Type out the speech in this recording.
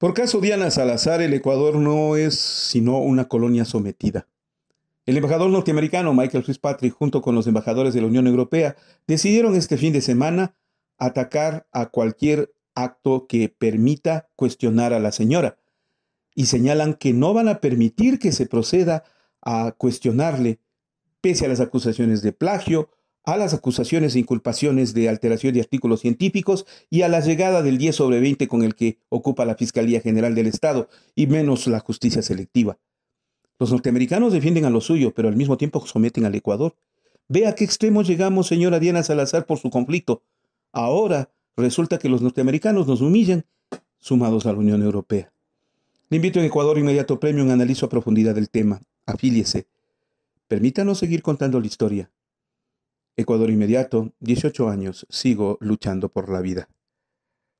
Por caso Diana Salazar, el Ecuador no es sino una colonia sometida. El embajador norteamericano Michael Fitzpatrick, junto con los embajadores de la Unión Europea, decidieron este fin de semana atacar a cualquier acto que permita cuestionar a la señora y señalan que no van a permitir que se proceda a cuestionarle, pese a las acusaciones de plagio, a las acusaciones e inculpaciones de alteración de artículos científicos y a la llegada del 10 sobre 20 con el que ocupa la Fiscalía General del Estado, y menos la justicia selectiva. Los norteamericanos defienden a lo suyo, pero al mismo tiempo someten al Ecuador. Ve a qué extremo llegamos, señora Diana Salazar, por su conflicto. Ahora resulta que los norteamericanos nos humillan, sumados a la Unión Europea. Le invito en Ecuador Inmediato premio Premium, analizo a profundidad del tema. Afíliese. Permítanos seguir contando la historia. Ecuador inmediato, 18 años, sigo luchando por la vida.